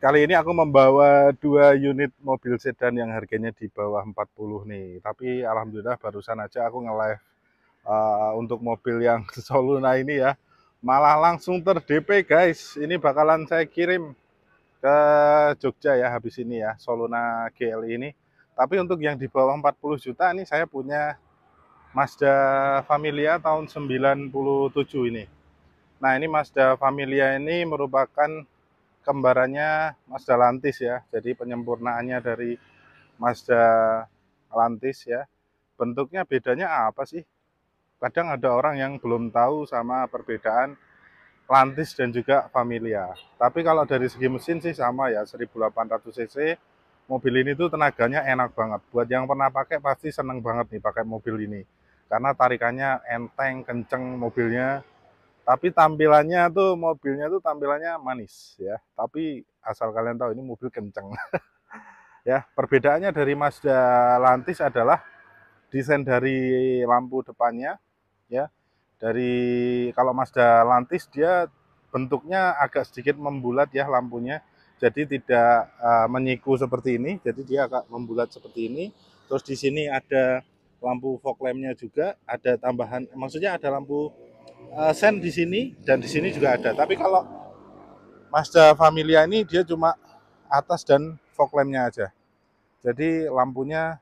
Kali ini aku membawa dua unit mobil sedan yang harganya di bawah 40 nih. Tapi alhamdulillah barusan aja aku nge-live uh, untuk mobil yang Soluna ini ya. Malah langsung ter guys. Ini bakalan saya kirim ke Jogja ya habis ini ya. Soluna GL e ini. Tapi untuk yang di bawah 40 juta ini saya punya Mazda Familia tahun 97 ini. Nah, ini Mazda Familia ini merupakan kembarannya Mazda Lantis ya. Jadi penyempurnaannya dari Mazda Lantis ya. Bentuknya bedanya apa sih? Kadang ada orang yang belum tahu sama perbedaan Lantis dan juga Familia. Tapi kalau dari segi mesin sih sama ya, 1800 cc. Mobil ini tuh tenaganya enak banget. Buat yang pernah pakai pasti seneng banget nih pakai mobil ini. Karena tarikannya enteng, kenceng mobilnya tapi tampilannya tuh mobilnya tuh tampilannya manis ya tapi asal kalian tahu ini mobil kenceng ya perbedaannya dari Mazda Lantis adalah desain dari lampu depannya ya dari kalau Mazda Lantis dia bentuknya agak sedikit membulat ya lampunya jadi tidak uh, menyiku seperti ini jadi dia agak membulat seperti ini terus di sini ada lampu fog lampnya juga ada tambahan maksudnya ada lampu uh, sen di sini dan di sini juga ada. Tapi kalau Mazda Familia ini dia cuma atas dan fog lampnya aja. Jadi lampunya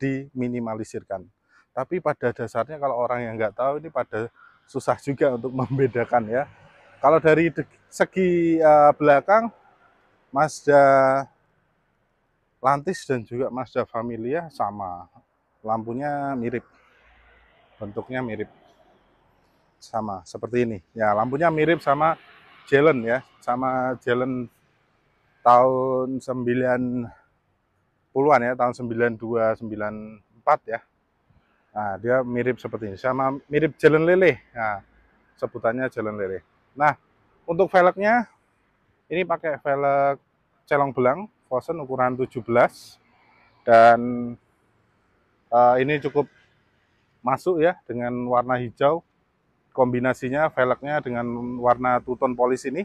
diminimalisirkan. Tapi pada dasarnya kalau orang yang nggak tahu ini pada susah juga untuk membedakan ya. Kalau dari segi uh, belakang Mazda Lantis dan juga Mazda Familia sama. Lampunya mirip. Bentuknya mirip sama seperti ini ya lampunya mirip sama Jelen ya sama Jelen tahun 90-an ya tahun 92 94 ya nah dia mirip seperti ini sama mirip Jelen Lele nah sebutannya Jelen Lele nah untuk velgnya ini pakai velg celong belang Fosen ukuran 17 dan uh, ini cukup masuk ya dengan warna hijau kombinasinya velgnya dengan warna tuton Polis ini.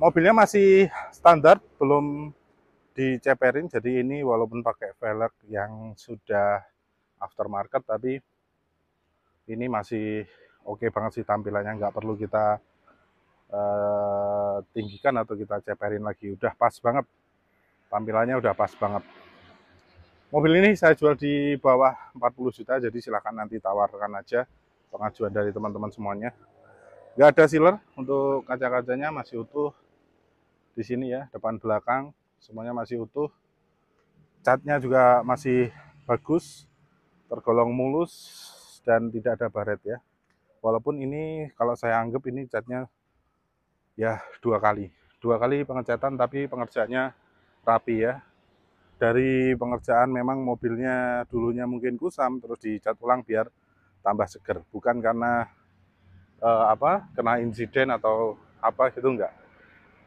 Mobilnya masih standar, belum diceperin, jadi ini walaupun pakai velg yang sudah aftermarket, tapi ini masih oke okay banget sih tampilannya, nggak perlu kita uh, tinggikan atau kita ceperin lagi, udah pas banget. Tampilannya udah pas banget. Mobil ini saya jual di bawah 40 juta, jadi silahkan nanti tawarkan aja pengajuan dari teman-teman semuanya nggak ada sealer untuk kaca-kacanya masih utuh di sini ya depan belakang semuanya masih utuh catnya juga masih bagus tergolong mulus dan tidak ada baret ya walaupun ini kalau saya anggap ini catnya ya dua kali dua kali pengecatan tapi pengerjaannya rapi ya dari pengerjaan memang mobilnya dulunya mungkin kusam terus dicat ulang biar tambah seger bukan karena eh, apa kena insiden atau apa gitu enggak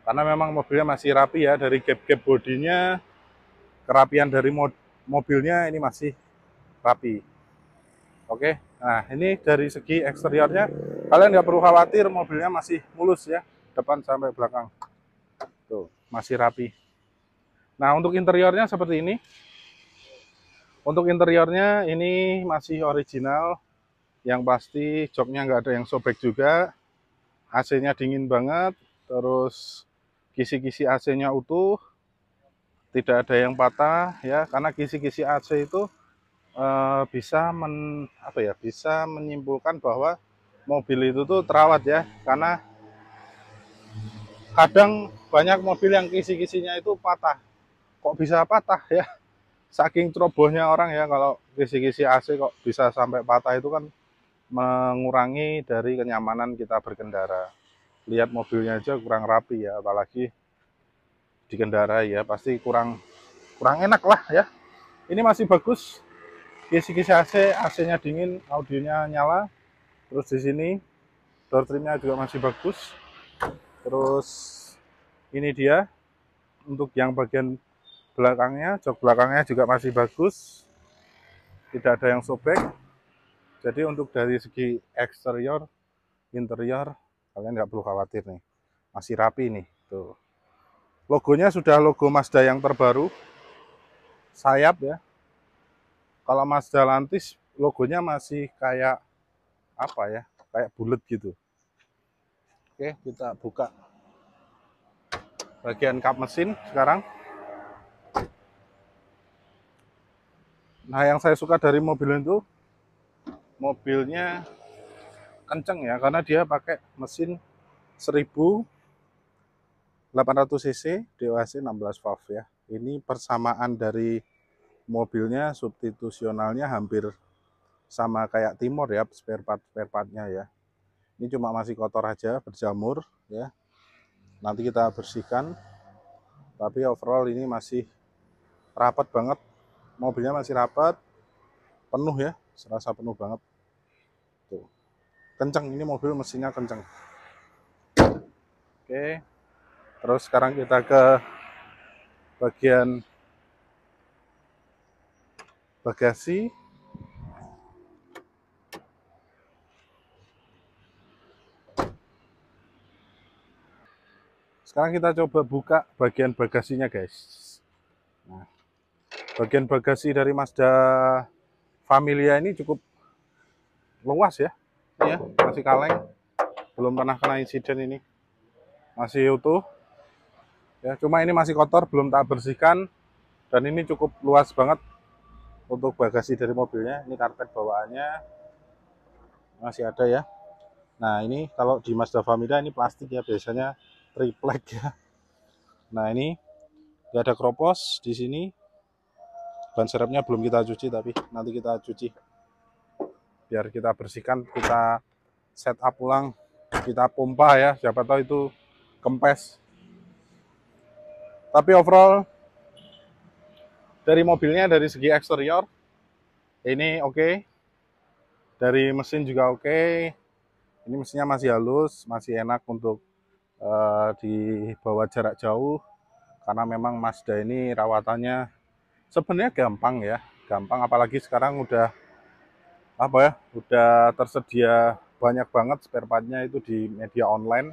karena memang mobilnya masih rapi ya dari gap-gap bodinya kerapian dari mod mobilnya ini masih rapi oke nah ini dari segi eksteriornya kalian nggak perlu khawatir mobilnya masih mulus ya depan sampai belakang tuh masih rapi nah untuk interiornya seperti ini untuk interiornya ini masih original yang pasti joknya nggak ada yang sobek juga AC-nya dingin banget terus kisi-kisi AC-nya utuh tidak ada yang patah ya karena kisi-kisi AC itu e, bisa men apa ya bisa menyimpulkan bahwa mobil itu tuh terawat ya karena kadang banyak mobil yang kisi-kisinya itu patah kok bisa patah ya saking cerobohnya orang ya kalau kisi-kisi AC kok bisa sampai patah itu kan mengurangi dari kenyamanan kita berkendara. Lihat mobilnya aja kurang rapi ya, apalagi dikendarai ya, pasti kurang kurang enak lah ya. Ini masih bagus. Kisi-kisi AC, AC-nya dingin, audionya nyala. Terus di sini door trimnya juga masih bagus. Terus ini dia untuk yang bagian belakangnya, jok belakangnya juga masih bagus. Tidak ada yang sobek jadi untuk dari segi eksterior interior kalian nggak perlu khawatir nih masih rapi nih tuh logonya sudah logo Mazda yang terbaru sayap ya kalau Mazda Lantis logonya masih kayak apa ya kayak bulat gitu oke kita buka bagian kap mesin sekarang nah yang saya suka dari mobil itu mobilnya kenceng ya karena dia pakai mesin 1800 cc DOHC 16 valve ya ini persamaan dari mobilnya substitusionalnya hampir sama kayak Timur ya spare part spare partnya ya ini cuma masih kotor aja berjamur ya nanti kita bersihkan tapi overall ini masih rapat banget mobilnya masih rapat penuh ya serasa penuh banget tuh kenceng ini mobil mesinnya kenceng oke terus sekarang kita ke bagian bagasi sekarang kita coba buka bagian bagasinya guys nah, bagian bagasi dari Mazda familia ini cukup luas ya. Ya, masih kaleng. Belum pernah kena insiden ini. Masih utuh. Ya, cuma ini masih kotor, belum tak bersihkan. Dan ini cukup luas banget untuk bagasi dari mobilnya. Ini karpet bawaannya masih ada ya. Nah, ini kalau di Mazda Familia ini plastik ya, biasanya triplek ya. Nah, ini nggak ada kropos di sini, ban serepnya belum kita cuci tapi nanti kita cuci biar kita bersihkan kita set up ulang kita pompa ya siapa tahu itu kempes tapi overall dari mobilnya dari segi eksterior ini oke okay. dari mesin juga oke okay. ini mesinnya masih halus masih enak untuk uh, dibawa jarak jauh karena memang Mazda ini rawatannya sebenarnya gampang ya gampang apalagi sekarang udah apa ya udah tersedia banyak banget spare partnya itu di media online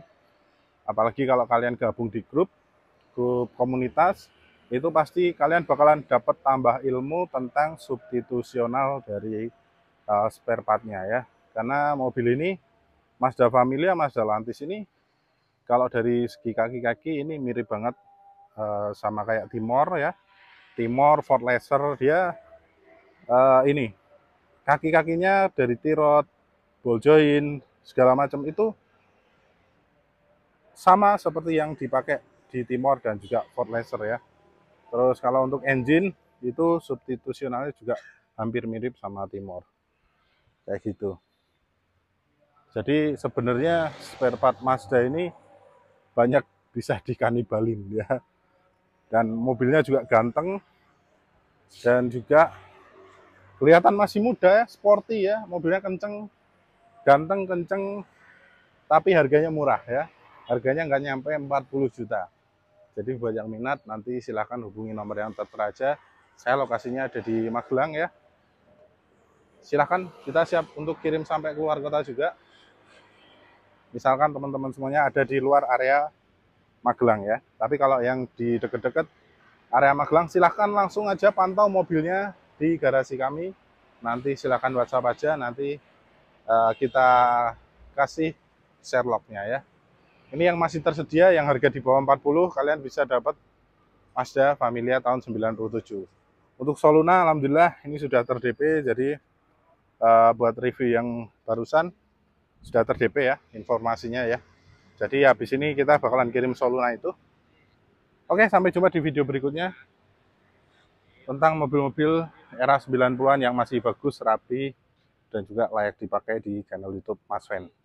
apalagi kalau kalian gabung di grup grup komunitas itu pasti kalian bakalan dapat tambah ilmu tentang substitusional dari uh, spare partnya ya karena mobil ini Mazda Familia Mazda Lantis ini kalau dari segi kaki-kaki ini mirip banget uh, sama kayak Timor ya Timor, Fort Laser dia uh, ini kaki-kakinya dari tirot, ball joint, segala macam itu sama seperti yang dipakai di Timor dan juga Fort Laser ya. Terus kalau untuk engine itu substitusionalnya juga hampir mirip sama Timor. Kayak gitu. Jadi sebenarnya spare part Mazda ini banyak bisa dikanibalin ya dan mobilnya juga ganteng dan juga kelihatan masih muda ya, sporty ya, mobilnya kenceng, ganteng kenceng, tapi harganya murah ya, harganya nggak nyampe 40 juta. Jadi buat yang minat nanti silahkan hubungi nomor yang tertera aja. Saya lokasinya ada di Magelang ya. Silahkan kita siap untuk kirim sampai keluar kota juga. Misalkan teman-teman semuanya ada di luar area Magelang ya. Tapi kalau yang di dekat-dekat area Magelang silahkan langsung aja pantau mobilnya di garasi kami. Nanti silahkan WhatsApp aja, nanti uh, kita kasih serloknya ya. Ini yang masih tersedia, yang harga di bawah 40, kalian bisa dapat Mazda Familia tahun 97. Untuk Soluna, Alhamdulillah ini sudah terdp, jadi uh, buat review yang barusan sudah terdp ya informasinya ya. Jadi habis ini kita bakalan kirim soluna itu. Oke, sampai jumpa di video berikutnya tentang mobil-mobil era 90-an yang masih bagus, rapi, dan juga layak dipakai di channel YouTube Mas Fen.